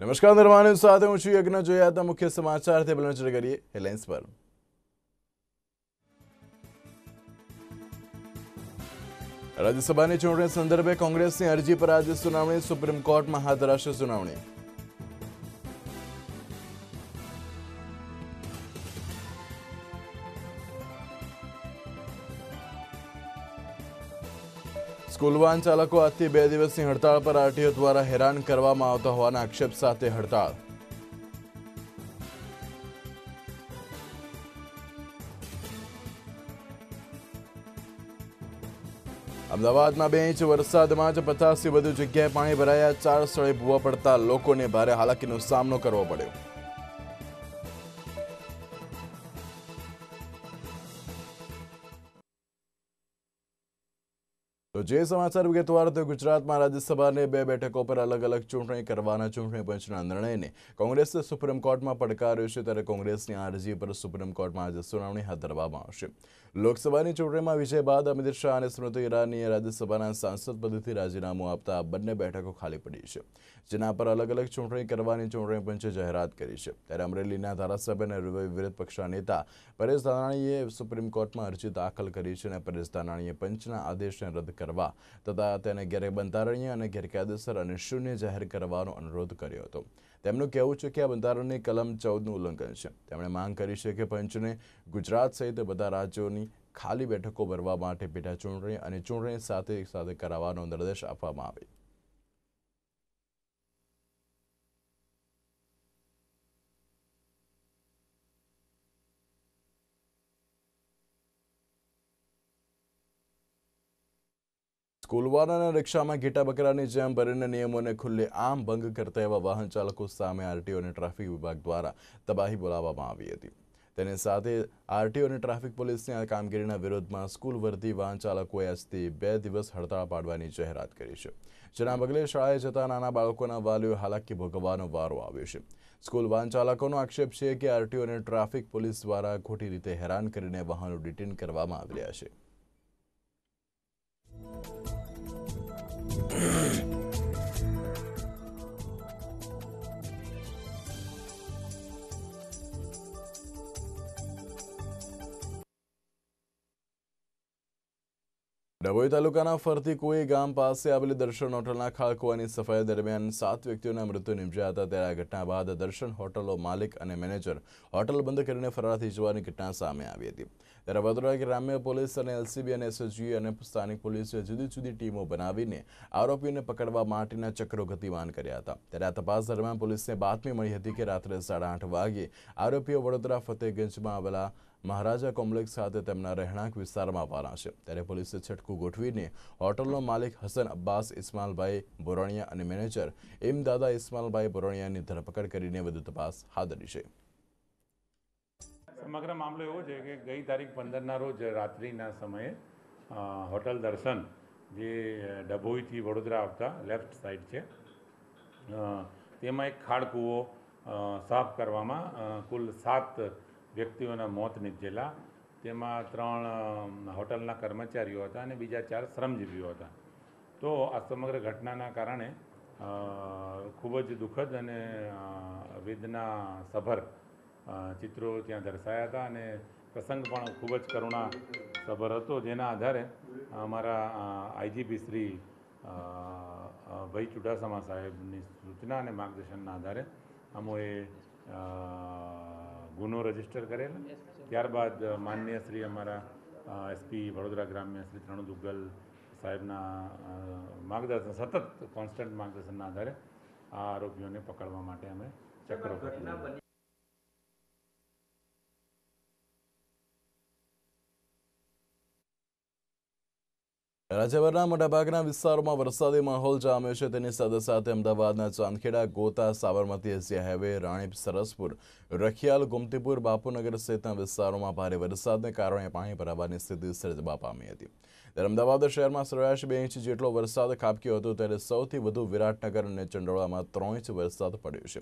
નમસ્કાર નિર્માણ સાથે હું છું યજ્ઞ જોયા હતા મુખ્ય સમાચાર થી પહેલા નજર કરીએ હેડલાઇન્સ પર રાજ્યસભાની ચૂંટણી સંદર્ભે કોંગ્રેસની અરજી પર આજે સુનાવણી સુપ્રીમ કોર્ટમાં હાથ ધરાશે સુનાવણી સ્કૂલ ચાલકો આજથી બે દિવસની હડતાળ પર આરટીઓ દ્વારા હેરાન કરવામાં આવતા હોવાના આક્ષેપ સાથે હડતાળ અમદાવાદમાં બે ઇંચ વરસાદમાં જ પચાસથી વધુ જગ્યાએ પાણી ભરાયા ચાર સ્થળે ભૂવા પડતા લોકોને ભારે હાલાકીનો સામનો કરવો પડ્યો તો જે સમાચાર વિગતવાર તો ગુજરાતમાં રાજ્યસભાને બે બેઠકો પર અલગ અલગ ચૂંટણી કરવાના ચૂંટણી પંચના નિર્ણયને કોંગ્રેસે સુપ્રીમ કોર્ટમાં પડકાર્યો છે ત્યારે કોંગ્રેસની અરજી પર સુપ્રીમ કોર્ટમાં આજે સુનાવણી હાથ ધરવામાં આવશે લોકસભાની ચૂંટણીમાં વિજય બાદ અમિત શાહ અને સ્મૃતિ ઈરાનીએ રાજ્યસભાના સાંસદ પદથી રાજીનામું આપતા બંને બેઠકો ખાલી પડી છે જેના પર અલગ અલગ ચૂંટણી કરવાની ચૂંટણી પંચે જાહેરાત કરી છે ત્યારે અમરેલીના ધારાસભ્ય અને વિરોધ પક્ષના નેતા પરેશ ધાનાણીએ સુપ્રીમ કોર્ટમાં અરજી દાખલ કરી છે અને પરેશ ધાનાણીએ પંચના આદેશને રદ કરવા તથા તેને ગેરબંધારણીય અને ગેરકાયદેસર અને શૂન્ય જાહેર કરવાનો અનુરોધ કર્યો હતો તેમનું કહેવું છે કે આ બંધારણની કલમ ચૌદનું ઉલ્લંઘન છે તેમણે માંગ કરી છે કે પંચને ગુજરાત સહિત બધા રાજ્યોની ખાલી બેઠકો ભરવા માટે પેટા ચૂંટણી અને ચૂંટણી સાથે સાથે કરાવવાનો નિર્દેશ આપવામાં આવે સ્કૂલવાળાના રિક્ષામાં ઘેટા બકરાની જેમ ભરીને નિયમોને ખુલ્લે આમ ભંગ કરતા એવા વાહન ચાલકો સામે આરટીઓ અને ટ્રાફિક વિભાગ દ્વારા તબાહી બોલાવવામાં આવી હતી તેની સાથે આરટીઓ અને ટ્રાફિક પોલીસની આ કામગીરીના વિરોધમાં સ્કૂલ વર્ધી વાહન ચાલકોએ આજથી બે દિવસ હડતાળ પાડવાની જાહેરાત કરી છે જેના પગલે શાળાએ જતા નાના બાળકોના વાલીઓ હાલાકી ભોગવવાનો વારો આવ્યો છે સ્કૂલ વાહન ચાલકોનો આક્ષેપ છે કે આરટીઓ અને ટ્રાફિક પોલીસ દ્વારા ખોટી રીતે હેરાન કરીને વાહનો ડિટેન કરવામાં આવી રહ્યા છે ડભોઈ તાલુકાના ફરતી કોઈ ગામ પાસે આવેલી દર્શન હોટલના ખાળકુવાની સફાઈ દરમિયાન સાત વ્યક્તિઓના મૃત્યુ નિપજ્યા હતા ત્યારે આ ઘટના બાદ દર્શન હોટલો માલિક અને મેનેજર હોટલ બંધ કરીને ફરાર થઈ જવાની ઘટના સામે આવી હતી ત્યારે વડોદરા ગ્રામ્ય પોલીસ અને એલસીબી અને એસએસજી અને સ્થાનિક પોલીસે જુદી જુદી ટીમો બનાવીને આરોપીઓને પકડવા માટેના ચક્રો ગતિવાન કર્યા હતા ત્યારે આ તપાસ દરમિયાન પોલીસને બાતમી મળી હતી કે રાત્રે સાડા આઠ વાગે આરોપીઓ વડોદરા ફતેહગંજમાં આવેલા મહારાજા કોમ્પ્લેક્સ સાથે તેમના રહેણાંક વિસ્તારમાં આવવાના છે ત્યારે પોલીસે છટકું ગોઠવીને હોટલનો માલિક હસન અબ્બાસ ઇસ્માલભાઈ બોરણિયા અને મેનેજર એમ દાદા ઇસ્માલભાઈ બોરણિયાની ધરપકડ કરીને વધુ તપાસ હાથ ધરી છે સમગ્ર મામલો એવો છે કે ગઈ તારીખ પંદરના રોજ રાત્રિના સમયે હોટલ દર્શન જે ડભોઈથી વડોદરા આવતા લેફ્ટ સાઈડ છે તેમાં એક ખાડ સાફ કરવામાં કુલ સાત વ્યક્તિઓના મોત નીપજેલા તેમાં ત્રણ હોટલના કર્મચારીઓ હતા અને બીજા ચાર શ્રમજીવીઓ હતા તો આ સમગ્ર ઘટનાના કારણે ખૂબ જ દુઃખદ અને વેદના સભર ચિત્રો ત્યાં દર્શાયા હતા અને પ્રસંગ પણ ખૂબ જ કરુણા સભર હતો જેના આધારે અમારા આઈજીપી શ્રી ભાઈ ચુડાસમા સાહેબની સૂચના અને માર્ગદર્શનના આધારે અમોએ ગુનો રજીસ્ટર કરેલ ત્યારબાદ માન્ય શ્રી અમારા એસપી વડોદરા ગ્રામ્ય શ્રી ત્રણ દુગ્ગલ સાહેબના માર્ગદર્શન સતત કોન્સ્ટન્ટ માર્ગદર્શનના આધારે આ આરોપીઓને પકડવા માટે અમે ચક્રો રાજ્યભરના મોટાભાગના વિસ્તારોમાં વરસાદી માહોલ જામ્યો છે તેની સાથે સાથે અમદાવાદના ચાંદખેડા ગોતા સાબરમતી એસી હાઈવે રાણીપ સરસપુર રખિયાલ ગોમતીપુર બાપુનગર સહિતના વિસ્તારોમાં ભારે વરસાદને કારણે પાણી ભરાવાની સ્થિતિ સર્જવા પામી હતી ત્યારે અમદાવાદ શહેરમાં સરેરાશ બે ઇંચ જેટલો વરસાદ ખાબક્યો હતો ત્યારે સૌથી વધુ વિરાટનગર અને ચંડોળામાં ત્રણ ઇંચ વરસાદ પડ્યો છે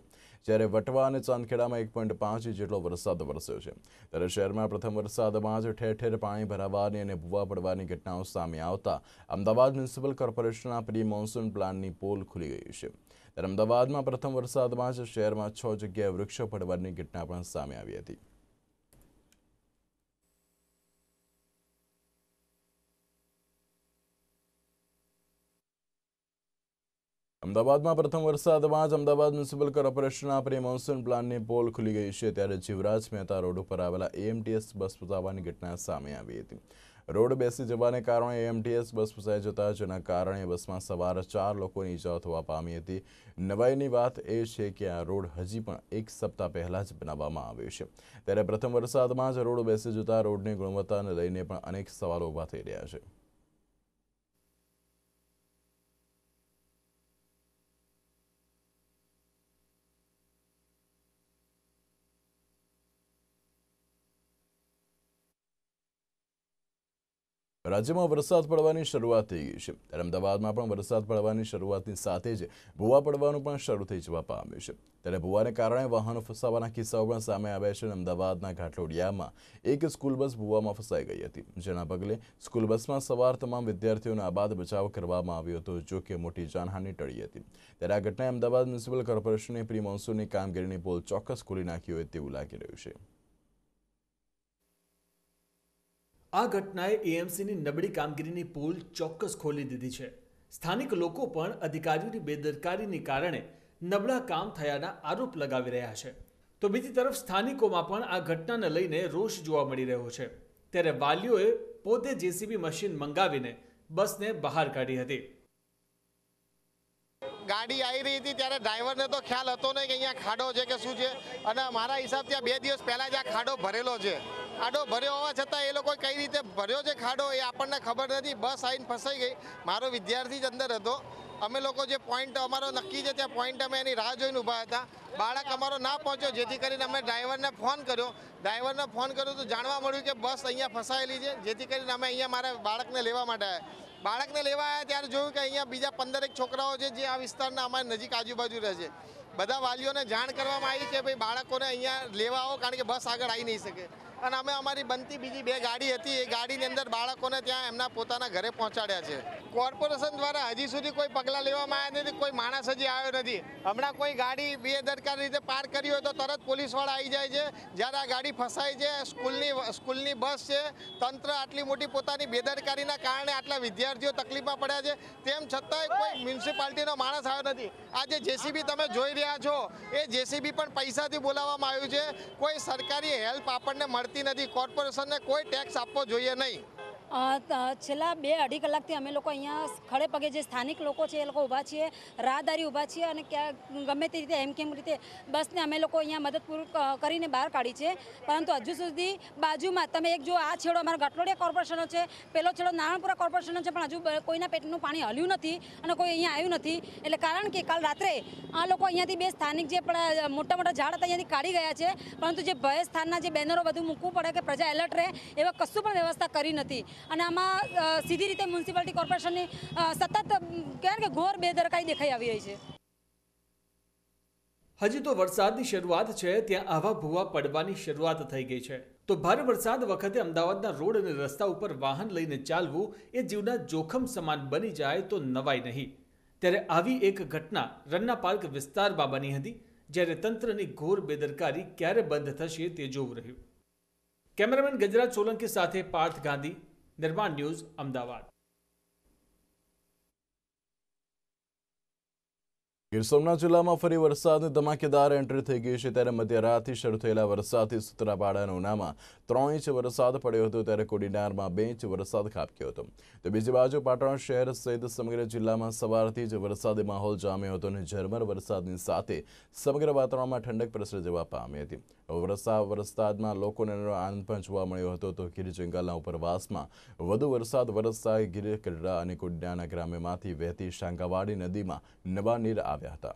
જ્યારે વટવા અને ચાંદખેડામાં એક પોઈન્ટ પાંચ ઇંચ જેટલો વરસાદ વરસ્યો છે ત્યારે શહેરમાં પ્રથમ વરસાદમાં જ ઠેર ઠેર પાણી ભરાવાની અને ભૂવા પડવાની ઘટનાઓ સામે આવતા અમદાવાદ મ્યુનિસિપલ કોર્પોરેશનના પ્રી મોન્સૂન પ્લાનની પોલ ખુલી ગઈ છે ત્યારે અમદાવાદમાં પ્રથમ વરસાદમાં જ શહેરમાં છ જગ્યાએ વૃક્ષો પડવાની ઘટના પણ સામે આવી હતી અમદાવાદમાં પ્રથમ વરસાદમાં જ અમદાવાદ મ્યુનિસિપલ કોર્પોરેશનના પ્રી મોન્સૂન પ્લાનની પોલ ખુલી ગઈ છે ત્યારે જીવરાજ મહેતા રોડ ઉપર આવેલા એએમટીએસ બસ ફસાવાની ઘટના સામે આવી હતી રોડ બેસી જવાને કારણે એએમટીએસ બસ ફસાઈ જતા જેના કારણે બસમાં સવાર ચાર લોકોની ઇજાઓ થવા પામી હતી નવાઈની વાત એ છે કે આ રોડ હજી પણ એક સપ્તાહ પહેલાં જ બનાવવામાં આવ્યો છે ત્યારે પ્રથમ વરસાદમાં જ રોડ બેસી જતા રોડની ગુણવત્તાને લઈને પણ અનેક સવાલો ઊભા થઈ રહ્યા છે રાજ્યમાં વરસાદ પડવાની શરૂઆત થઈ ગઈ છે ત્યારે અમદાવાદમાં પણ વરસાદ પડવાની શરૂઆતની સાથે જ ભૂવા પડવાનું પણ શરૂ થઈ જવા પામ્યું છે ત્યારે ભૂવાને કારણે વાહનો ફસાવાના કિસ્સાઓ પણ સામે આવ્યા છે અમદાવાદના ઘાટલોડિયામાં એક સ્કૂલ બસ ભૂવામાં ફસાઈ ગઈ હતી જેના પગલે સ્કૂલ બસમાં સવાર તમામ વિદ્યાર્થીઓનો આબાદ બચાવ કરવામાં આવ્યો હતો જો કે મોટી જાનહાની ટળી હતી ત્યારે આ ઘટનાએ અમદાવાદ મ્યુનિસિપલ કોર્પોરેશનની પ્રી મોન્સૂનની કામગીરીની પોલ ચોક્કસ ખોલી નાખી હોય તેવું લાગી રહ્યું છે આ ઘટનાએ એએમસીની નબળી કામગીરીની પોલ ચોક્કસ ખોલી દીધી છે સ્થાનિક લોકો પણ અધિકારીઓની બેદરકારીની કારણે નબળા કામ થયાના આરોપ લગાવી રહ્યા છે તો બીજી તરફ સ્થાનિકોમાં પણ આ ઘટનાને લઈને રોષ જોવા મળી રહ્યો છે ત્યારે વાલીઓએ પોતે જેસીબી મશીન મંગાવીને બસને બહાર કાઢી હતી ગાડી આવી રહી હતી ત્યારે ડ્રાઈવરને તો ખ્યાલ હતો નહીં કે અહીંયા ખાડો છે કે શું છે અને મારા હિસાબથી આ બે દિવસ પહેલાં જ આ ખાડો ભરેલો છે ખાડો ભર્યો હોવા છતાં એ લોકોએ કઈ રીતે ભર્યો છે ખાડો એ આપણને ખબર નથી બસ આવીને ફસાઈ ગઈ મારો વિદ્યાર્થી જ અંદર હતો અમે લોકો જે પોઈન્ટ અમારો નક્કી છે ત્યાં પોઈન્ટ અમે એની રાહ જોઈને ઊભા હતા બાળક અમારો ના પહોંચ્યો જેથી કરીને અમે ડ્રાઈવરને ફોન કર્યો ડ્રાઈવરને ફોન કર્યો તો જાણવા મળ્યું કે બસ અહીંયા ફસાયેલી છે જેથી કરીને અમે અહીંયા મારા બાળકને લેવા માટે આવ્યા બાળકને લેવા આવ્યા ત્યારે જોયું કે અહીંયા બીજા પંદર એક છોકરાઓ છે જે આ વિસ્તારના અમારી નજીક આજુબાજુ રહે છે બધા વાલીઓને જાણ કરવામાં આવી કે ભાઈ બાળકોને અહીંયા લેવા આવો કારણ કે બસ આગળ આવી નહીં શકે અને અમે અમારી બનતી બીજી બે ગાડી હતી એ ગાડીની અંદર બાળકોને ત્યાં એમના પોતાના ઘરે પહોંચાડ્યા છે કોર્પોરેશન દ્વારા હજી સુધી કોઈ પગલાં લેવામાં આવ્યા નથી કોઈ માણસ હજી આવ્યો નથી હમણાં કોઈ ગાડી બેદરકારી રીતે પાર કરી હોય તો તરત પોલીસવાળા આવી જાય છે જ્યારે આ ગાડી ફસાય છે સ્કૂલની સ્કૂલની બસ છે તંત્ર આટલી મોટી પોતાની બેદરકારીના કારણે આટલા વિદ્યાર્થીઓ તકલીફમાં પડ્યા છે તેમ છતાંય કોઈ મ્યુનિસિપાલિટીનો માણસ આવ્યો નથી આ જે જેસીબી તમે જોઈ રહ્યા છો એ જેસીબી પણ પૈસાથી બોલાવવામાં આવ્યું છે કોઈ સરકારી હેલ્પ આપણને મળે મળતી નથી કોર્પોરેશનને કોઈ ટેક્સ આપવો જોઈએ નહીં છેલ્લા બે અઢી કલાકથી અમે લોકો અહીંયા ખડે પગે જે સ્થાનિક લોકો છે એ લોકો ઊભા છીએ રાહદારી ઊભા છીએ અને ક્યાં ગમે તે રીતે એમ કેમ રીતે બસને અમે લોકો અહીંયા મદદપૂર્વક કરીને બહાર કાઢી છે પરંતુ હજુ સુધી બાજુમાં તમે એક જો આ છેડો અમારા ઘટલોડિયા કોર્પોરેશનનો છે પેલો છેડો નારણપુરા કોર્પોરેશનનો છે પણ હજુ કોઈના પેટનું પાણી હલ્યું નથી અને કોઈ અહીંયા આવ્યું નથી એટલે કારણ કે કાલ રાત્રે આ લોકો અહીંયાથી બે સ્થાનિક જે પણ મોટા મોટા ઝાડ હતા અહીંયાથી કાઢી ગયા છે પરંતુ જે ભય સ્થાનના જે બેનરો બધું મૂકવું પડે કે પ્રજા એલર્ટ રહે એવા કશું પણ વ્યવસ્થા કરી નથી અને આમાં સીધી રીતે મ્યુનિસિપાલિટી કોર્પોરેશનની સતત કહેવાય કે ઘોર બેદરકારી દેખાઈ આવી રહી છે હજી તો વરસાદની શરૂઆત છે ત્યાં આવા ભૂવા પડવાની શરૂઆત થઈ ગઈ છે તો ભારે વરસાદ વખતે અમદાવાદના રોડ અને રસ્તા ઉપર વાહન લઈને ચાલવું એ જીવના જોખમ સમાન બની જાય તો નવાય નહીં ત્યારે આવી એક ઘટના રન્ના પાર્ક વિસ્તારમાં બની હતી જ્યારે તંત્રની ઘોર બેદરકારી ક્યારે બંધ થશે તે જોવું રહ્યું કેમેરામેન ગજરાજ સોલંકી સાથે પાર્થ ગાંધી નિર્માણ ન્યૂઝ અમદાવાદ ગીર સોમનાથ જિલ્લામાં ફરી વરસાદની ધમાકેદાર એન્ટ્રી થઈ ગઈ છે ત્યારે મધ્યરાતથી શરૂ થયેલા વરસાદથી સુત્રાપાડાના ઉનામાં ત્રણ ઇંચ વરસાદ પડ્યો હતો ત્યારે કોડીનારમાં બે ઇંચ વરસાદ ખાબક્યો હતો તો બીજી બાજુ પાટણ શહેર સહિત સમગ્ર જિલ્લામાં સવારથી જ વરસાદી માહોલ જામ્યો હતો અને ઝરમર વરસાદની સાથે સમગ્ર વાતાવરણમાં ઠંડક પ્રસરી જવા પામી હતી વરસાદ વરસાદમાં લોકોને આનંદ પણ જોવા મળ્યો હતો તો ગીર જંગલના ઉપરવાસમાં વધુ વરસાદ વરસતા ગીર કરડા અને કોડીનાના ગ્રામ્યમાંથી વહેતી શાંકાવાડી નદીમાં નવા નીર આવ્યા હતા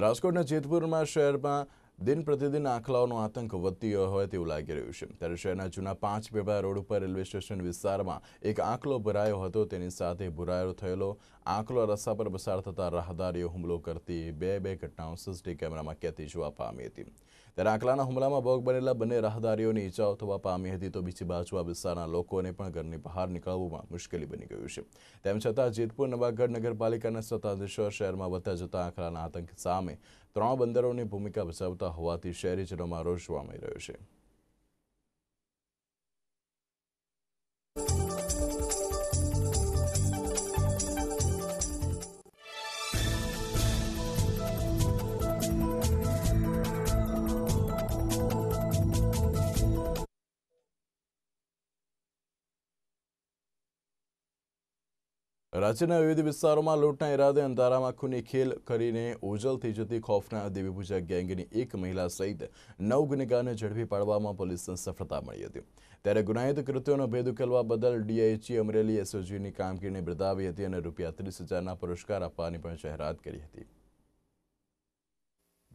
રાજકોટના જેતપુરમાં શહેરમાં દિન પ્રતિદિન આંખલાઓનો આતંક વધતી હોય તેવું લાગી રહ્યું છે ત્યારે શહેરના જૂના પાંચ પેપા રોડ ઉપર રેલવે સ્ટેશન વિસ્તારમાં એક આંકલો ભરાયો હતો તેની સાથે ભરાયો થયેલો આંકલો રસ્તા પર પસાર થતા રાહદારીઓ હુમલો કરતી બે બે ઘટનાઓ સીસીટીવી કેમેરામાં કેતી જોવા પામી હતી ત્યારે આંકલાના હુમલામાં ભોગ બનેલા બંને રાહદારીઓની ઈજાઓ થવા પામી હતી તો બીજી બાજુ આ વિસ્તારના લોકોને પણ ઘરની બહાર નીકળવામાં મુશ્કેલી બની ગયું છે તેમ છતાં જેતપુર નવાગઢ નગરપાલિકાના સત્તાધીશો શહેરમાં વધતા જતા આંકડાના આતંક સામે ત્રણ બંદરોની ભૂમિકા ભજવતા હોવાથી શહેરીજનોમાં રોષ વામાઈ રહ્યો છે રાજ્યના વિવિધ વિસ્તારોમાં લૂંટના ઇરાદે અંધારામાં ખૂની ખેલ કરીને ઓજલથી જતી ખોફના દેવીપૂજા ગેંગની એક મહિલા સહિત નવ ગુનેગારને ઝડપી પાડવામાં પોલીસને સફળતા મળી હતી ત્યારે ગુનાહિત કૃત્યોનો ભેદ ઉકેલવા બદલ ડીઆઈજી અમરેલી એસઓજીની કામગીરીને બિરદાવી હતી અને રૂપિયા ત્રીસ હજારના પુરસ્કાર આપવાની પણ જાહેરાત કરી હતી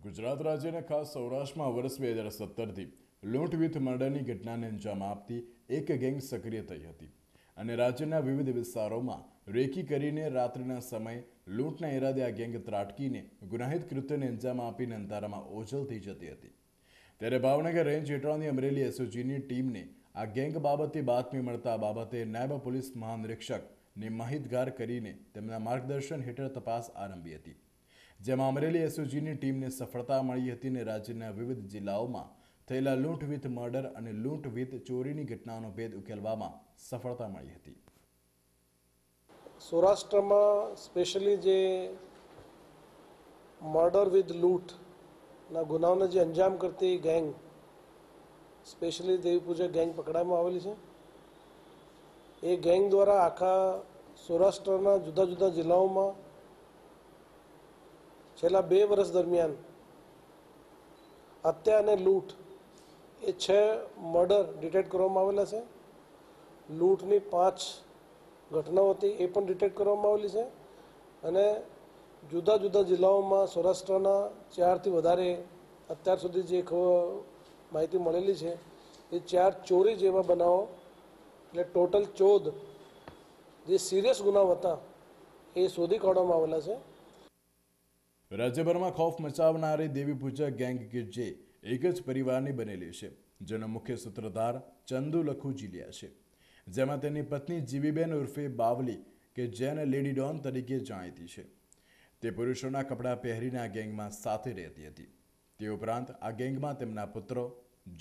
ગુજરાત રાજ્યના ખાસ સૌરાષ્ટ્રમાં વર્ષ બે હજાર સત્તરથી લૂંટ વિથ મર્ડરની ઘટનાને અંજામ આપતી એક ગેંગ સક્રિય થઈ હતી અને રાજ્યના વિવિધ વિસ્તારોમાં રેકી કરીને રાત્રિના સમયે લૂંટના ઇરાદે આ ગેંગ ત્રાટકીને ગુનાહિત કૃત્યને અંજામ આપીને અંધારામાં ઓઝલ થઈ જતી હતી ત્યારે ભાવનગર રેન્જ હેઠળની અમરેલી એસઓજીની ટીમને આ ગેંગ બાબતે બાતમી મળતા બાબતે નાયબ પોલીસ મહાનિરીક્ષકને માહિતગાર કરીને તેમના માર્ગદર્શન હેઠળ તપાસ આરંભી હતી જેમાં અમરેલી એસઓજીની ટીમને સફળતા મળી હતી અને રાજ્યના વિવિધ જિલ્લાઓમાં થયેલા લૂંટ વિથ મર્ડર અને લૂંટ વિથ ચોરીની ઘટનાનો ભેદ ઉકેલવામાં સફળતા મળી હતી સૌરાષ્ટ્રમાં સ્પેશિયલી જે મર્ડર વિથ લૂંટના ગુનાઓને જે અંજામ કરતી ગેંગ સ્પેશિયલી દેવીપૂજા ગેંગ પકડાવામાં આવેલી છે એ ગેંગ દ્વારા આખા સૌરાષ્ટ્રના જુદા જુદા જિલ્લાઓમાં છેલ્લા બે વર્ષ દરમિયાન હત્યા અને લૂંટ એ છ મર્ડર ડિટેક્ટ કરવામાં આવેલા છે લૂંટની પાંચ ઘટનાઓ હતી એ પણ ડિટેક્ટ કરવામાં આવેલી છે અને જુદા જુદા જિલ્લાઓમાં સૌરાષ્ટ્રના ચારથી વધારે અત્યાર સુધી જે માહિતી મળેલી છે એ ચાર ચોરી જેવા બનાવો એટલે ટોટલ ચૌદ જે સિરિયસ ગુનાઓ હતા એ શોધી કાઢવામાં આવેલા છે રાજ્યભરમાં ખોફ મચાવનારી દેવી પૂજા ગેંગ કે જે એક જ પરિવારની બનેલી છે જેનો મુખ્ય સૂત્રધાર ચંદુ લખુ જીલિયા છે જેમાં તેની પત્ની જીવીબેન ઉર્ફે બાવલી કે જેને લેડી ડોન તરીકે જાણીતી છે તે પુરુષોના કપડાં પહેરીને આ ગેંગમાં સાથે રહેતી હતી તે ઉપરાંત આ ગેંગમાં તેમના પુત્રો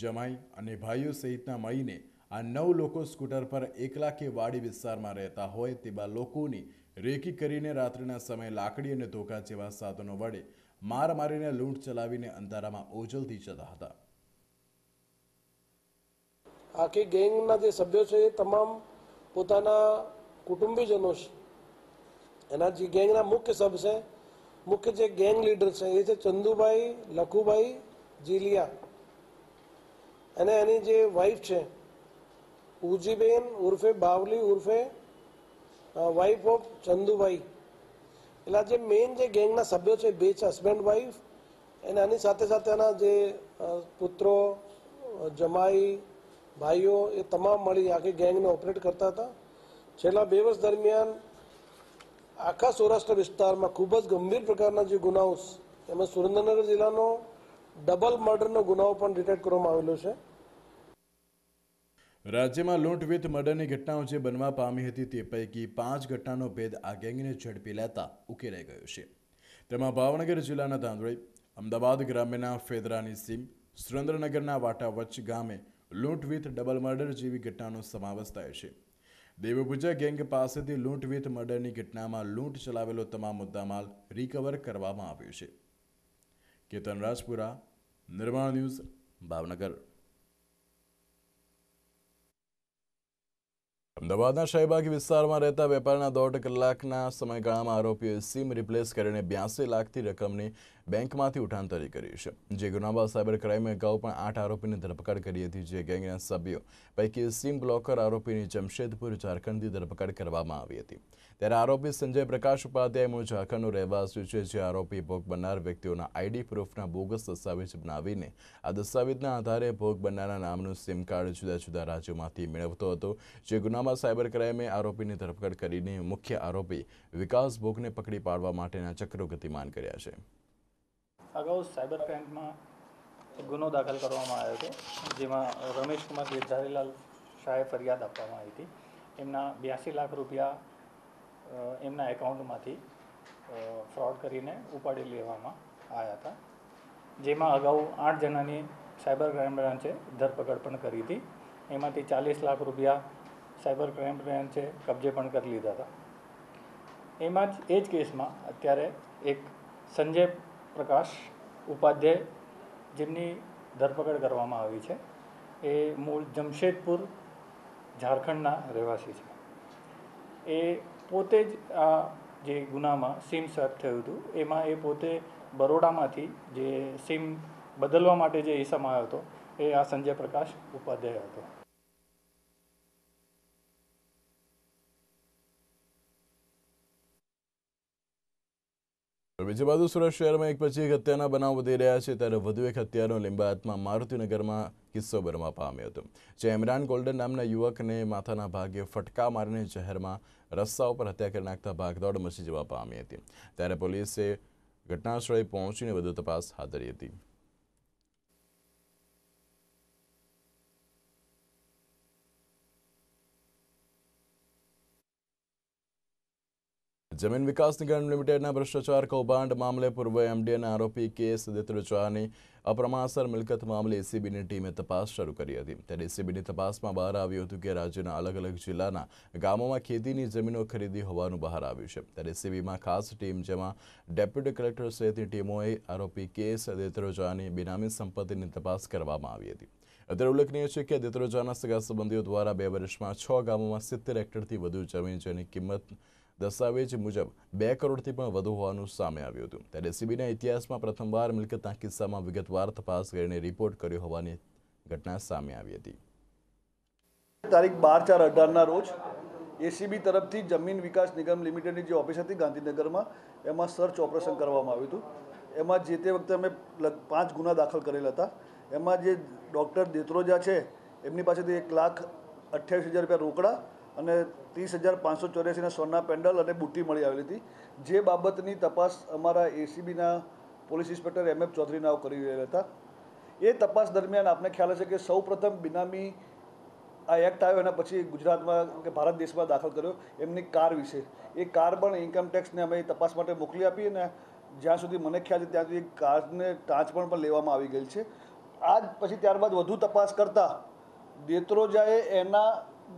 જમાઈ અને ભાઈઓ સહિતના મળીને આ નવ લોકો સ્કૂટર પર એકલા વાડી વિસ્તારમાં રહેતા હોય તેવા લોકોની રેકી કરીને રાત્રિના સમયે લાકડી અને ધોકા જેવા સાધનો વડે માર મારીને લૂંટ ચલાવીને અંધારામાં ઓજલથી જતા હતા આખી ગેંગના જે સભ્યો છે એ તમામ પોતાના કુટુંબીજનો છે એના જે ગેંગના મુખ્ય સભ્ય છે મુખ્ય જે ગેંગ લીડર છે એ છે ચંદુભાઈ લખુભાઈ જીલિયા અને એની જે વાઈફ છે ઉજીબેન ઉર્ફે બાવલી ઉર્ફે વાઈફ ઓફ ચંદુભાઈ એટલે જે મેઇન જે ગેંગના સભ્યો છે બે છે હસબન્ડ વાઈફ અને આની સાથે સાથે એના જે પુત્રો જમાઈ ભાઈઓ એ તમામ મળી આખી ગેંગને ઓપરેટ કરતા હતા છેલ્લા બે વર્ષ દરમિયાન આખા સૌરાષ્ટ્ર વિસ્તારમાં ખૂબ જ ગંભીર પ્રકારના જે ગુનાઓ એમાં સુરેન્દ્રનગર જિલ્લાનો ડબલ મર્ડરનો ગુનાઓ પણ ડિટેક્ટ કરવામાં આવેલો છે રાજ્યમાં લૂંટ વિથ મર્ડરની ઘટનાઓ જે બનવા પામી હતી તે પૈકી પાંચ ઘટનાનો ભેદ આ ગેંગને ઝડપી લેતા ઉકેલાઈ ગયો છે તેમાં ભાવનગર જિલ્લાના ધાંધોળી અમદાવાદ ગ્રામ્યના ફેદરાની સીમ સુરેન્દ્રનગરના વાટાવચ ગામે લૂંટ વિથ ડબલ મર્ડર જેવી ઘટનાનો સમાવેશ થાય છે દેવપૂજા ગેંગ પાસેથી લૂંટ વિથ મર્ડરની ઘટનામાં લૂંટ ચલાવેલો તમામ મુદ્દામાલ રિકવર કરવામાં આવ્યો છે કેતન રાજપુરા નિર્માણ ન્યૂઝ ભાવનગર અમદાવાદના શાહીબાગ વિસ્તારમાં રહેતા વેપારના દોઢ કલાકના સમયગાળામાં આરોપીએ સીમ રિપ્લેસ કરીને બ્યાસી લાખથી રકમની બેંકમાંથી ઉઠાંતરી કરી છે જે ગુનામાં સાયબર ક્રાઇમે અગાઉ પણ આઠ આરોપીની ધરપકડ કરી હતી જે ગેંગના સભ્યો પૈકી સીમ બ્લોકર આરોપીની જમશેદપુર ઝારખંડથી ધરપકડ કરવામાં આવી હતી ત્યારે આરોપી સંજય પ્રકાશ ઉપાધ્યાય મૂળ ઝારખંડનો રહેવાસી છે જે આરોપી ભોગ બનનાર વ્યક્તિઓના આઈડી પ્રૂફના બોગસ દસ્તાવેજ બનાવીને આ દસ્તાવેજના આધારે ભોગ બનનારના નામનું સિમ કાર્ડ જુદા જુદા રાજ્યોમાંથી મેળવતો હતો જે ગુનામાં સાયબર ક્રાઇમે આરોપીની ધરપકડ કરીને મુખ્ય આરોપી વિકાસ ભોગને પકડી પાડવા માટેના ચક્રો ગતિમાન કર્યા છે અગાઉ સાયબર ક્રાઇમમાં ગુનો દાખલ કરવામાં આવ્યો હતો જેમાં રમેશકુમાર ગિરધારીલાલ શાહે ફરિયાદ આપવામાં આવી હતી એમના બ્યાસી લાખ રૂપિયા એમના એકાઉન્ટમાંથી ફ્રોડ કરીને ઉપાડી લેવામાં આવ્યા હતા જેમાં અગાઉ આઠ જણાની સાયબર ક્રાઇમ બ્રાન્ચે ધરપકડ પણ કરી હતી એમાંથી ચાલીસ લાખ રૂપિયા સાયબર ક્રાઇમ બ્રાન્ચે કબજે પણ કરી લીધા હતા એમાં જ એ જ કેસમાં અત્યારે એક સંજય પ્રકાશ ઉપાધ્યાય જેમની ધરપકડ કરવામાં આવી છે એ મૂળ જમશેદપુર ઝારખંડના રહેવાસી છે એ પોતે જ આ જે ગુનામાં સિમ સર્ચ થયું હતું એમાં એ પોતે બરોડામાંથી જે સિમ બદલવા માટે જે ઈસમ આવ્યો હતો એ આ સંજય પ્રકાશ ઉપાધ્યાય હતો બીજી બાજુ સુરત શહેરમાં એક પછી એક હત્યાના બનાવ વધી રહ્યા છે ત્યારે વધુ એક હત્યાનો લિંબાયતમાં મારુતિનગરમાં કિસ્સો બનવા પામ્યો હતો જે ઇમરાન ગોલ્ડન નામના યુવકને માથાના ભાગે ફટકા મારીને શહેરમાં રસ્તા ઉપર હત્યા કરી નાખતા ભાગદોડ મચી જવા પામી હતી ત્યારે પોલીસે ઘટનાસ્થળે પહોંચીને વધુ તપાસ હાથ ધરી હતી જમીન વિકાસ નિગમ લિમિટેડના ભ્રષ્ટાચાર કૌભાંડ મામલે પૂર્વ એમડીએના આરોપી કે સુદિત રૂચવાની અપ્રમાણસર મિલકત મામલે એસીબીની ટીમે તપાસ શરૂ કરી હતી ત્યારે એસીબીની તપાસમાં બહાર આવ્યું હતું કે રાજ્યના અલગ અલગ જિલ્લાના ગામોમાં ખેતીની જમીનો ખરીદી હોવાનું બહાર આવ્યું છે ત્યારે એસીબીમાં ખાસ ટીમ જેમાં ડેપ્યુટી કલેક્ટર સહિતની ટીમોએ આરોપી કે સદેતરોજાની બેનામી સંપત્તિની તપાસ કરવામાં આવી હતી અત્યારે ઉલ્લેખનીય છે કે દેતરોજાના સગા સંબંધીઓ દ્વારા બે વર્ષમાં છ ગામોમાં સિત્તેર હેક્ટરથી વધુ જમીન જેની કિંમત દસ્તાવેજ મુજબ બે કરોડથી પણ વધુ હોવાનું સામે આવ્યું હતું ત્યારે સીબીના ઇતિહાસમાં પ્રથમવાર મિલકતના કિસ્સામાં વિગતવાર તપાસ કરીને રિપોર્ટ કર્યો હોવાની ઘટના સામે આવી હતી તારીખ બાર ચાર અઢારના રોજ એસીબી તરફથી જમીન વિકાસ નિગમ લિમિટેડની જે ઓફિસ હતી ગાંધીનગરમાં એમાં સર્ચ ઓપરેશન કરવામાં આવ્યું હતું એમાં જે તે વખતે અમે પાંચ ગુના દાખલ કરેલા હતા એમાં જે ડૉક્ટર દેત્રોજા છે એમની પાસેથી એક લાખ અઠ્યાવીસ હજાર રૂપિયા રોકડા અને ત્રીસ હજાર પાંચસો ચોર્યાસીના સોના પેન્ડલ અને બુટ્ટી મળી આવેલી હતી જે બાબતની તપાસ અમારા એસીબીના પોલીસ ઇન્સ્પેક્ટર એમ એફ ચૌધરીનાઓ કરી રહ્યા હતા એ તપાસ દરમિયાન આપને ખ્યાલ હશે કે સૌપ્રથમ બિનામી આ એક્ટ આવ્યો એના પછી ગુજરાતમાં કે ભારત દેશમાં દાખલ કર્યો એમની કાર વિશે એ કાર પણ ઇન્કમટેક્સને અમે તપાસ માટે મોકલી આપી અને જ્યાં સુધી મને ખ્યાલ છે ત્યાં સુધી કારને ટાંચ પણ લેવામાં આવી ગયેલ છે આજ પછી ત્યારબાદ વધુ તપાસ કરતાં દેત્રોજાએ એના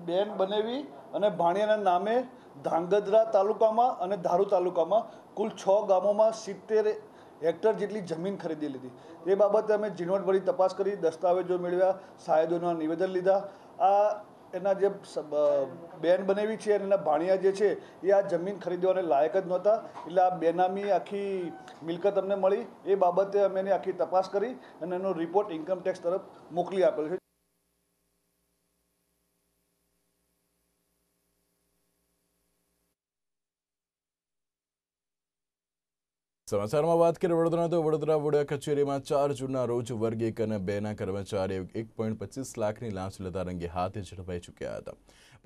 બેન બનેવી અને ભાણિયાના નામે ધાંગધ્રા તાલુકામાં અને ધારુ તાલુકામાં કુલ છ ગામોમાં સિત્તેર હેક્ટર જેટલી જમીન ખરીદી લીધી એ બાબતે અમે ઝીણવટભરી તપાસ કરી દસ્તાવેજો મેળવ્યા સાહેબોના નિવેદન લીધા આ એના જે બેન બનેવી છે અને એના ભાણિયા જે છે એ આ જમીન ખરીદવાને લાયક જ નહોતા એટલે આ બેનામી આખી મિલકત અમને મળી એ બાબતે અમે એની આખી તપાસ કરી અને એનો રિપોર્ટ ઇન્કમ તરફ મોકલી આપેલો છે સમાચારમાં વાત કરીએ વડોદરા તો વડોદરા વડોદરા કચેરીમાં ચાર જૂનના રોજ વર્ગીકરણ બેના કર્મચારીઓ એક પોઈન્ટ પચીસ લાખની લાંચ લેતા રંગે હાથે ઝડપાઈ ચૂક્યા હતા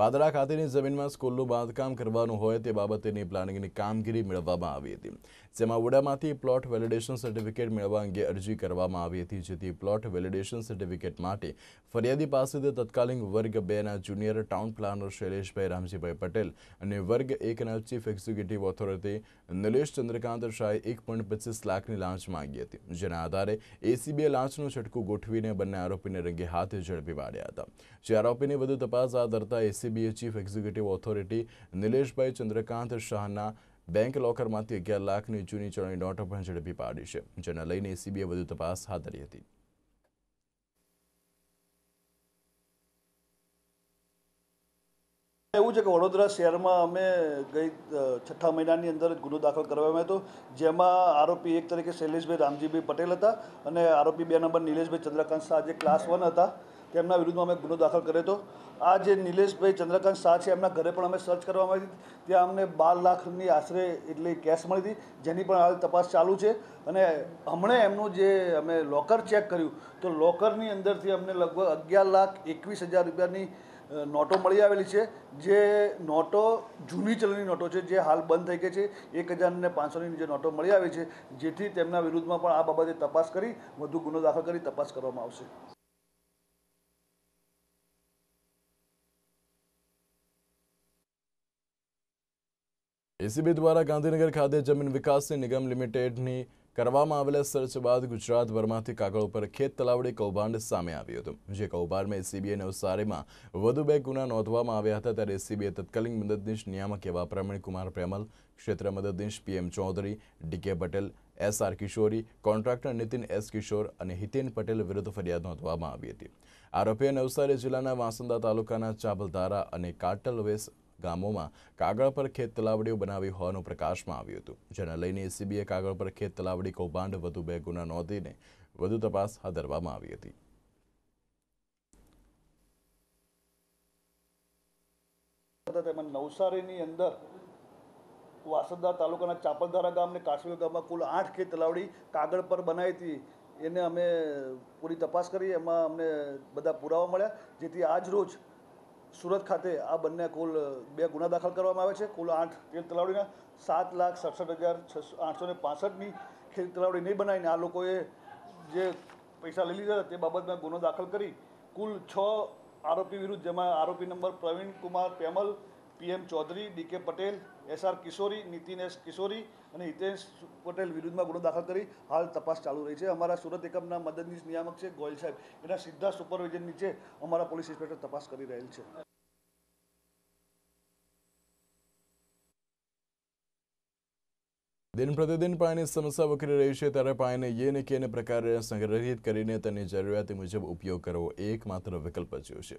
પાદરા ખાતેની જમીનમાં સ્કૂલનું બાંધકામ કરવાનું હોય તે બાબતેની પ્લાનિંગની કામગીરી મેળવવામાં આવી હતી જેમાં ઉડામાંથી પ્લોટ વેલિડેશન સર્ટિફિકેટ મેળવવા અંગે અરજી કરવામાં આવી હતી જેથી પ્લોટ વેલિડેશન સર્ટિફિકેટ માટે ફરિયાદી પાસેથી તત્કાલીન વર્ગ બેના junior town planner Shaileshbhai Ramjibhai Patel અને વર્ગ એકના chief executive authority Nilesh Chandrakant શાહે એક પોઈન્ટ પચીસ લાખની લાંચ માંગી હતી જેના આધારે એસીબીએ લાંચનું છટકું ગોઠવીને બંને આરોપીને રંગે હાથ ઝડપી પાડ્યા હતા જે આરોપીની વધુ તપાસ હાથ ધરતા એસીબીએ chief executive authority Nileshbhai Chandrakant શાહના બેંક લોકરમાંથી અગિયાર લાખની જૂની ચલણી નોટો પણ ઝડપી પાડી છે જેને લઈને સીબીએ વધુ તપાસ હાથ ધરી હતી એવું છે કે વડોદરા શહેરમાં અમે ગઈ છઠ્ઠા મહિનાની અંદર જ ગુનો દાખલ કરવામાં હતો જેમાં આરોપી એક તરીકે શૈલેષભાઈ રામજીભાઈ પટેલ હતા અને આરોપી બે નંબર નિલેશભાઈ ચંદ્રકાંત શાહ જે ક્લાસ વન હતા કે એમના વિરુદ્ધમાં અમે ગુનો દાખલ કર્યો હતો આ જે નિલેશભાઈ ચંદ્રકાંત શાહ છે એમના ઘરે પણ અમે સર્ચ કરવામાં આવી ત્યાં અમને બાર લાખની આશરે એટલે કેશ મળી હતી જેની પણ હાલ તપાસ ચાલુ છે અને હમણે એમનું જે અમે લોકર ચેક કર્યું તો લોકરની અંદરથી અમને લગભગ અગિયાર લાખ એકવીસ હજાર રૂપિયાની નોટો મળી આવેલી છે જે નોટો જૂની ચલણી નોટો છે જે હાલ બંધ થઈ ગઈ છે એક હજારને પાંચસોની જે નોટો મળી આવી છે જેથી તેમના વિરુદ્ધમાં પણ આ બાબતે તપાસ કરી વધુ ગુનો દાખલ કરી તપાસ કરવામાં આવશે એસીબી દ્વારા ગાંધીનગર ખાતે જમીન વિકાસ નિગમ લિમિટેડની કરવામાં આવેલા સર્ચ બાદ ગુજરાતભરમાંથી કાગળ ઉપર ખેત તલાવડી કૌભાંડ સામે આવ્યું હતું જે કૌભાંડમાં એસીબીએ નવસારીમાં વધુ બે ગુના નોંધવામાં આવ્યા હતા ત્યારે એસીબીએ તત્કાલીન મદદનીશ નિયામક એવા પ્રવીણકુમાર પ્રેમલ ક્ષેત્ર મદદનીશ PM Chaudhari DK Patel S R Kishori contractor Nitin S Kishor અને હિતેન પટેલ વિરુદ્ધ ફરિયાદ નોંધવામાં આવી હતી આરોપીએ નવસારી જિલ્લાના વાંસંદા તાલુકાના ચાબલધારા અને કાટલ વેસ ગામોમાં કાગળ પર ખેત તલાવડીઓ બનાવી હોવાનું પ્રકાશમાં આવ્યું હતું જેને લઈને એસીબીએ કાગળ પર ખેત તલાવડી કૌભાંડ વધુ બે ગુના નોંધીને વધુ તપાસ હાથ ધરવામાં આવી હતી નવસારીની અંદર વાસદા તાલુકાના ચાપલધારા ગામને કાશ્મીર ગામમાં કુલ આઠ ખેત તલાવડી કાગળ પર બનાવી હતી એને અમે પૂરી તપાસ કરી એમાં અમને બધા પુરાવા મળ્યા જેથી આજ રોજ સુરત ખાતે આ બંને કુલ બે ગુના દાખલ કરવામાં આવે છે કુલ આઠ ખેલ તલાવડીના સાત લાખ સડસઠ હજાર છસો આઠસો ને પાંસઠની ખેલ તલાવડી નહીં બનાવીને આ લોકોએ જે પૈસા લઈ લીધા તે બાબતમાં ગુનો દાખલ કરી કુલ છ આરોપી વિરુદ્ધ જેમાં આરોપી number Pravin Kumar Pemal PM Chaudhari DK Patel SR Kishori નીતિનેશ કિશોરી અને હિતેશ પટેલ વિરુદ્ધમાં ગુનો દાખલ કરી હાલ તપાસ ચાલુ રહી છે અમારા સુરત એકમના મદદનીશ નિયામક છે ગોયલ સાહેબ એના સીધા સુપરવિઝન નીચે અમારા પોલીસ ઇન્સ્પેક્ટર તપાસ કરી રહેલ છે દિન પ્રતિદિન પાણીની સમસ્યા વકરી રહી છે ત્યારે પાણીને યેને કેને પ્રકારે સંગ્રહિત કરીને તેની જરૂરિયાત મુજબ ઉપયોગ કરવો એકમાત્ર વિકલ્પ બચ્યો છે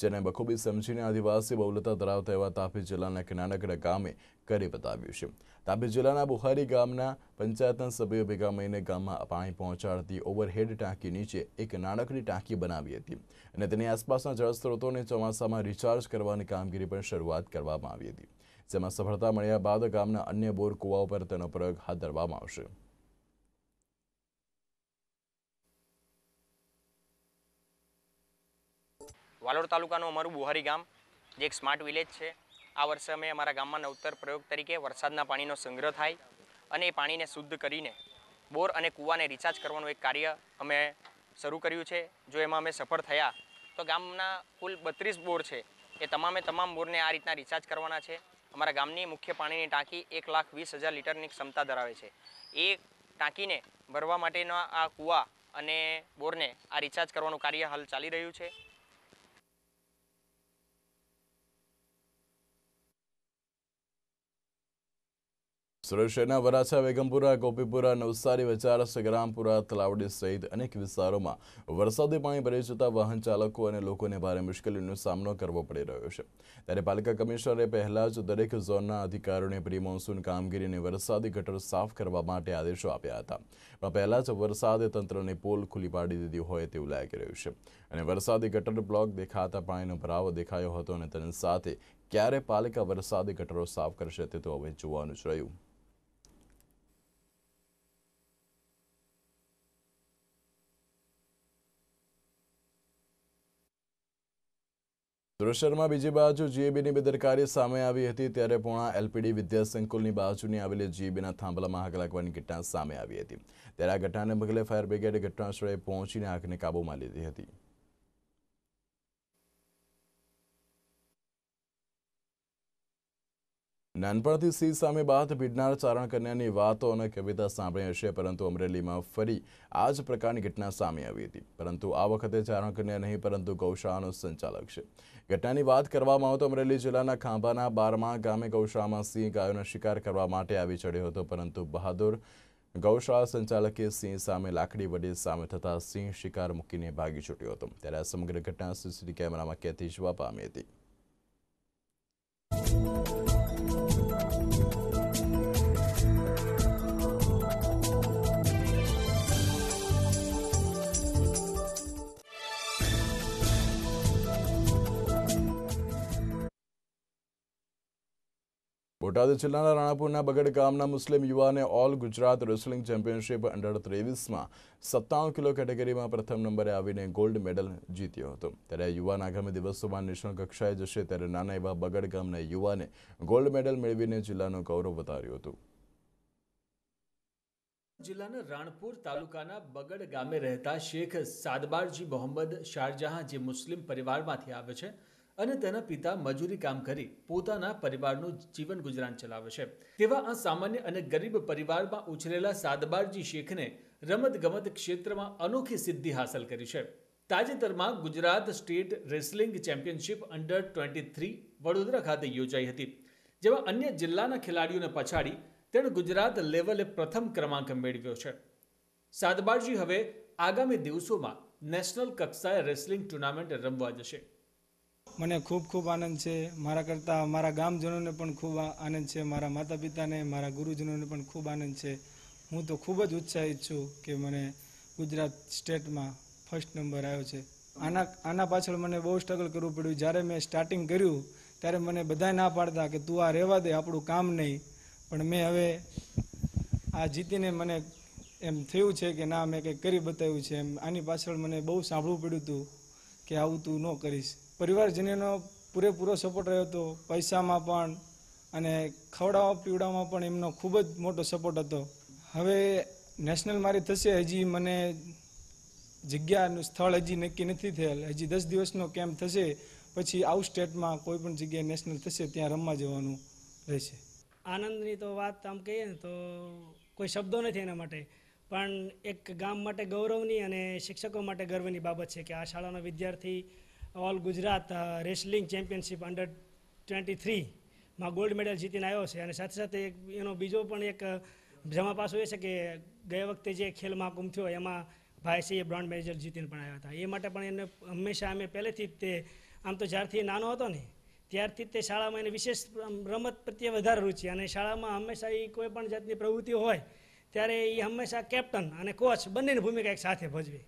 જેને બખૂબી સમજીને આદિવાસી બહુલતા ધરાવતા એવા તાપી જિલ્લાના નાનકડા ગામે કરી બતાવ્યું છે તાપી જિલ્લાના બુહારી ગામના પંચાયતના સભ્યો ભેગા મળીને ગામમાં પાણી પહોંચાડતી ઓવરહેડ ટાંકી નીચે એક નાનકડી ટાંકી બનાવી હતી અને તેની આસપાસના જળસ્ત્રોતોને ચોમાસામાં રિચાર્જ કરવાની કામગીરી પણ શરૂઆત કરવામાં આવી હતી જેમાં સફળતા મળ્યા બાદ ગામના અન્ય બોર કુવા ઉપર તેનો પ્રયોગ હાથ ધરવામાં આવશે વાલોડ તાલુકાનું અમારું બુહારી ગામ જે એક સ્માર્ટ વિલેજ છે આ વર્ષે અમે અમારા ગામમાં નવતર પ્રયોગ તરીકે વરસાદના પાણીનો સંગ્રહ થાય અને એ પાણીને શુદ્ધ કરીને બોર અને કૂવાને રિચાર્જ કરવાનું એક કાર્ય અમે શરૂ કર્યું છે જો એમાં અમે સફળ થયા તો ગામના કુલ બત્રીસ બોર છે એ તમામે તમામ બોરને આ રીતના રિચાર્જ કરવાના છે અમારા ગામની મુખ્ય પાણીની ટાંકી એક લાખ વીસ હજાર લીટરની ક્ષમતા ધરાવે છે એ ટાંકીને ભરવા માટેના આ કૂવા અને બોરને આ રિચાર્જ કરવાનું કાર્ય હાલ ચાલી રહ્યું છે સુરત વરાછા વેગમપુરા ગોપીપુરા નવસારી વચારસ ગ્રામપુરા તલાવડી સહિત અનેક વિસ્તારોમાં વરસાદી પાણી ભરાઈ જતા વાહન ચાલકો અને લોકોને ભારે મુશ્કેલીનો સામનો કરવો પડી રહ્યો છે ત્યારે પાલિકા કમિશનરે પહેલા જ દરેક ઝોનના અધિકારીઓને પ્રી મોન્સૂન કામગીરીને વરસાદી ગટર સાફ કરવા માટે આદેશો આપ્યા હતા પણ પહેલા જ વરસાદ તંત્રને પોલ ખુલ્લી પાડી દીધી હોય તેવું લાગી રહ્યું છે અને વરસાદી ગટર બ્લોક દેખાતા પાણીનો ભરાવ દેખાયો હતો અને તેની સાથે ક્યારે પાલિકા વરસાદી ગટરો સાફ કરશે તે તો હવે જોવાનું જ રહ્યું ધ્રોસરમાં બીજી બાજુ જીએબીની બેદરકારી સામે આવી હતી ત્યારે પૂણા એલપીડી વિદ્યા બાજુની આવેલી જીએબીના થાંભલામાં આગ લાગવાની ઘટના સામે આવી હતી ત્યારે આ ઘટનાને પગલે ફાયર બ્રિગેડ ઘટનાસ્થળે પહોંચીને આગને કાબૂમાં લીધી હતી નાનપણથી સિંહ સામે બાદ ભીડનાર ચારણ કન્યાની વાતો અને કવિતા સાંભળી હશે પરંતુ અમરેલીમાં ફરી આ જ પ્રકારની ઘટના સામે આવી હતી પરંતુ આ વખતે ચારણ કન્યા નહીં પરંતુ ગૌશાળાનો સંચાલક છે ઘટનાની વાત કરવામાં આવે તો અમરેલી જિલ્લાના ખાંભાના બારમા ગામે ગૌશાળામાં સિંહ ગાયોનો શિકાર કરવા માટે આવી ચડ્યો હતો પરંતુ બહાદુર ગૌશાળા સંચાલકે સિંહ સામે લાકડી વડે સામે થતાં સિંહ શિકાર મૂકીને ભાગી છૂટ્યો હતો ત્યારે આ સમગ્ર ઘટના સીસીટીવી કેમેરામાં કેતી જોવા પામી હતી બોટાદ જિલ્લાના રાણાપુરના બગડ ગામના મુસ્લિમ યુવાને all Gujarat wrestling championship under ત્રેવીસમાં સત્તાણું કિલો કેટેગરીમાં પ્રથમ નંબરે આવીને ગોલ્ડ મેડલ જીત્યો હતો ત્યારે યુવાન આગામી દિવસોમાં નેશનલ કક્ષાએ જશે ત્યારે નાના એવા બગડ ગામના યુવાને ગોલ્ડ મેડલ મેળવીને જિલ્લાનું ગૌરવ વધાર્યું હતું જિલ્લાના રાણપુર તાલુકાના બગડ ગામે રહેતા શેખ સાદબારજી મોહમ્મદ શારજહાં જે મુસ્લિમ પરિવારમાંથી આવે છે અને તેના પિતા મજૂરી કામ કરી પોતાના પરિવારનું જીવન ગુજરાન ચલાવે છે તેવા આ સામાન્ય અને ગરીબ પરિવારમાં ઉછરેલા સાદબારજી શેખને રમતગમત ક્ષેત્રમાં અનોખી સિદ્ધિ હાંસલ કરી છે તાજેતરમાં Gujarat state wrestling championship under twenty three Vadodara ખાતે યોજાઈ હતી જેમાં અન્ય જિલ્લાના ખેલાડીઓને પછાડી તેણે ગુજરાત લેવલે પ્રથમ ક્રમાંક મેળવ્યો છે સાદબારજી હવે આગામી દિવસોમાં નેશનલ કક્ષાએ રેસલિંગ ટુર્નામેન્ટ રમવા જશે મને ખૂબ ખૂબ આનંદ છે મારા કરતાં મારા ગામજનોને પણ ખૂબ આનંદ છે મારા માતા પિતાને મારા ગુરુજનોને પણ ખૂબ આનંદ છે હું તો ખૂબ જ ઉત્સાહિત છું કે મને ગુજરાત સ્ટેટમાં ફર્સ્ટ નંબર આવ્યો છે આના આના પાછળ મને બહુ સ્ટ્રગલ કરવું પડ્યું જ્યારે મેં સ્ટાર્ટિંગ કર્યું ત્યારે મને બધા ના પાડતા કે તું આ રહેવા દે આપણું કામ નહીં પણ મેં હવે આ જીતીને મને એમ થયું છે કે ના મેં કંઈક કરી બતાવ્યું છે એમ આની પાછળ મને બહુ સાંભળવું પડ્યું હતું કે આવું તું ન કરીશ પરિવારજનોનો પૂરેપૂરો સપોર્ટ રહ્યો હતો પૈસામાં પણ અને ખવડાવવા પીવડાવવામાં પણ એમનો ખૂબ જ મોટો સપોર્ટ હતો હવે નેશનલ મારી થશે હજી મને જગ્યાનું સ્થળ હજી નક્કી નથી થયેલ હજી દસ દિવસનો કેમ્પ થશે પછી આઉટ સ્ટેટમાં કોઈ પણ જગ્યાએ નેશનલ થશે ત્યાં રમવા જવાનું રહેશે આનંદની તો વાત આમ કહીએ ને તો કોઈ શબ્દો નથી એના માટે પણ એક ગામ માટે ગૌરવની અને શિક્ષકો માટે ગર્વની બાબત છે કે આ શાળાનો વિદ્યાર્થી all Gujarat wrestling championship under twenty થ્રીમાં ગોલ્ડ મેડલ જીતીને આવ્યો છે અને સાથે સાથે એનો બીજો પણ એક જમા uh, પાસો એ છે કે ગયા વખતે જે ખેલ મહાકુંભ થયો એમાં ભાઈસિંહે બ્રોન્ડ મેડલ જીતીને પણ આવ્યા હતા એ માટે પણ એને હંમેશા અમે પહેલેથી જ તે આમ તો જ્યારથી નાનો હતો ને ત્યારથી જ તે શાળામાં એને વિશેષ રમત પ્રત્યે વધારે રુચિ અને શાળામાં હંમેશા એ કોઈ પણ જાતની પ્રવૃત્તિ હોય ત્યારે એ હંમેશા કેપ્ટન અને કોચ બંનેની ભૂમિકા એક સાથે ભજવે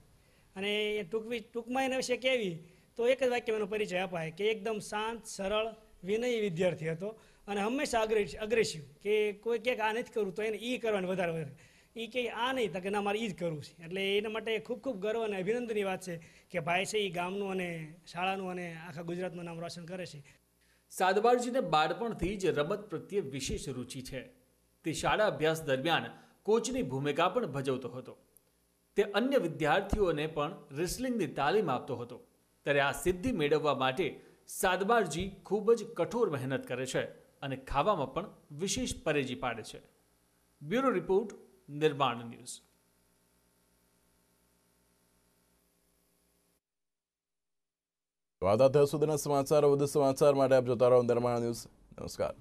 અને એ ટૂંકવી ટૂંકમાં એના વિશે કહેવી તો એક જ વાક્યમાં એનો પરિચય અપાય કે એકદમ શાંત સરળ વિનયી વિદ્યાર્થી હતો અને હંમેશા અગ્રેસિવ કે કોઈ ક્યાંક આ નથી કરવું તો એને એ કરવાનું વધારે વધારે એ કે આ નહીં તો કે ના મારે એ જ કરવું છે એટલે એના માટે ખૂબ ખૂબ ગર્વ અને અભિનંદનની વાત છે કે ભાઈ છે એ ગામનું અને શાળાનું અને આખા ગુજરાતનું નામ રોશન કરે છે સાદબારજીને બાળપણથી જ રમત પ્રત્યે વિશેષ રુચિ છે તે શાળા અભ્યાસ દરમિયાન કોચની ભૂમિકા પણ ભજવતો હતો તે અન્ય વિદ્યાર્થીઓને પણ રેસલિંગની તાલીમ આપતો હતો ત્યારે આ સિદ્ધિ મેળવવા માટે સાદબારજી ખૂબ જ કઠોર મહેનત કરે છે અને ખાવામાં પણ વિશેષ પરેજી પાડે છે બ્યુરો રિપોર્ટ નિર્માણ ન્યૂઝ વાદા થયા સુધીના સમાચાર વધુ સમાચાર માટે આપ જોતા રહો નિર્માણ ન્યૂઝ નમસ્કાર